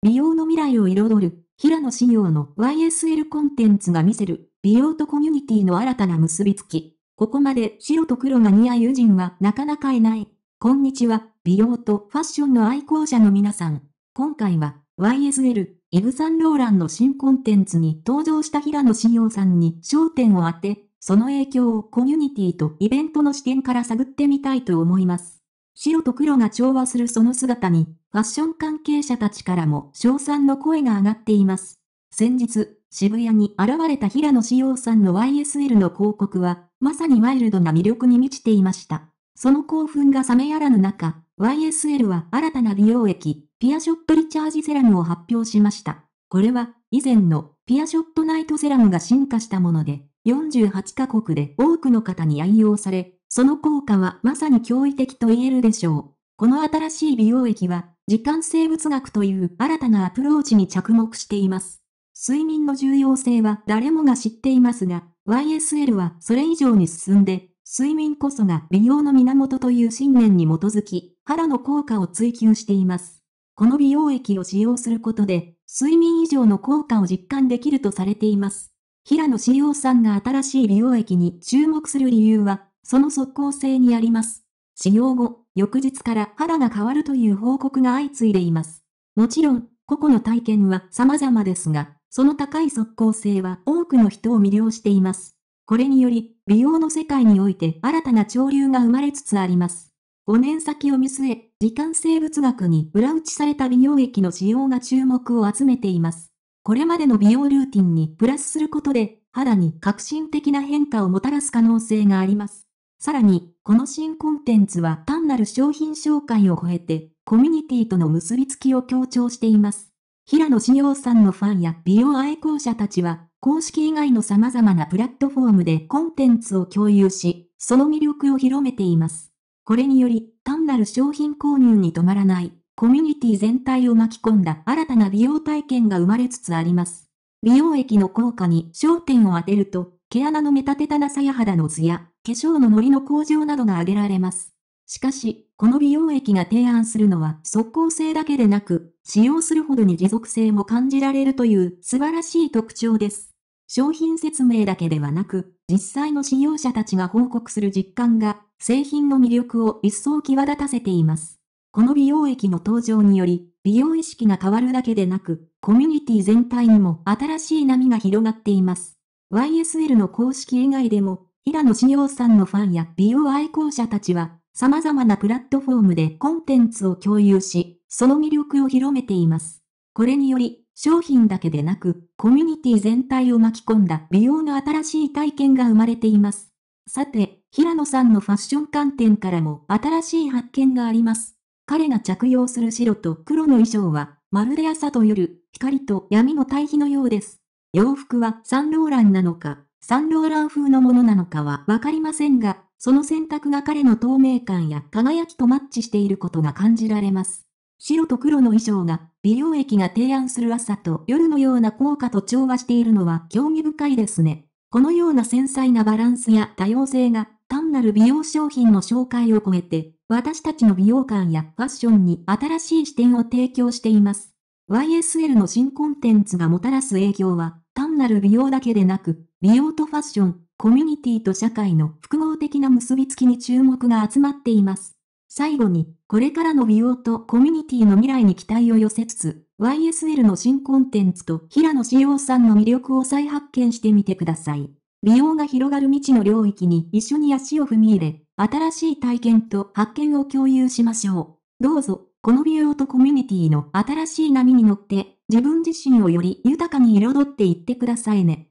美容の未来を彩る、平野紫耀の YSL コンテンツが見せる、美容とコミュニティの新たな結びつき。ここまで白と黒が似合う友人はなかなかいない。こんにちは、美容とファッションの愛好者の皆さん。今回は、YSL、イブ・サンローランの新コンテンツに登場した平野紫耀さんに焦点を当て、その影響をコミュニティとイベントの視点から探ってみたいと思います。白と黒が調和するその姿に、ファッション関係者たちからも称賛の声が上がっています。先日、渋谷に現れた平野志陽さんの YSL の広告は、まさにワイルドな魅力に満ちていました。その興奮が冷めやらぬ中、YSL は新たな美容液、ピアショットリチャージセラムを発表しました。これは、以前のピアショットナイトセラムが進化したもので、48カ国で多くの方に愛用され、その効果はまさに驚異的と言えるでしょう。この新しい美容液は、時間生物学という新たなアプローチに着目しています。睡眠の重要性は誰もが知っていますが、YSL はそれ以上に進んで、睡眠こそが美容の源という信念に基づき、肌の効果を追求しています。この美容液を使用することで、睡眠以上の効果を実感できるとされています。平野志陽さんが新しい美容液に注目する理由は、その即効性にあります。使用後、翌日から肌が変わるという報告が相次いでいます。もちろん、個々の体験は様々ですが、その高い即効性は多くの人を魅了しています。これにより、美容の世界において新たな潮流が生まれつつあります。5年先を見据え、時間生物学に裏打ちされた美容液の使用が注目を集めています。これまでの美容ルーティンにプラスすることで、肌に革新的な変化をもたらす可能性があります。さらに、この新コンテンツは単なる商品紹介を超えて、コミュニティとの結びつきを強調しています。平野志陽さんのファンや美容愛好者たちは、公式以外の様々なプラットフォームでコンテンツを共有し、その魅力を広めています。これにより、単なる商品購入に止まらない、コミュニティ全体を巻き込んだ新たな美容体験が生まれつつあります。美容液の効果に焦点を当てると、毛穴の目立てたなさや肌のツヤ、化粧のノリの向上などが挙げられます。しかし、この美容液が提案するのは即効性だけでなく、使用するほどに持続性も感じられるという素晴らしい特徴です。商品説明だけではなく、実際の使用者たちが報告する実感が、製品の魅力を一層際立たせています。この美容液の登場により、美容意識が変わるだけでなく、コミュニティ全体にも新しい波が広がっています。YSL の公式以外でも、平野紫耀さんのファンや美容愛好者たちは、様々なプラットフォームでコンテンツを共有し、その魅力を広めています。これにより、商品だけでなく、コミュニティ全体を巻き込んだ美容の新しい体験が生まれています。さて、平野さんのファッション観点からも新しい発見があります。彼が着用する白と黒の衣装は、まるで朝と夜、光と闇の対比のようです。洋服はサンローランなのか、サンローラン風のものなのかはわかりませんが、その選択が彼の透明感や輝きとマッチしていることが感じられます。白と黒の衣装が、美容液が提案する朝と夜のような効果と調和しているのは興味深いですね。このような繊細なバランスや多様性が、単なる美容商品の紹介を超えて、私たちの美容感やファッションに新しい視点を提供しています。YSL の新コンテンツがもたらす影響は、なる美容だけでなく、美容とファッション、コミュニティと社会の複合的な結びつきに注目が集まっています。最後に、これからの美容とコミュニティの未来に期待を寄せつつ、YSL の新コンテンツと平野志陽さんの魅力を再発見してみてください。美容が広がる未知の領域に一緒に足を踏み入れ、新しい体験と発見を共有しましょう。どうぞ、この美容とコミュニティの新しい波に乗って自分自身をより豊かに彩っていってくださいね。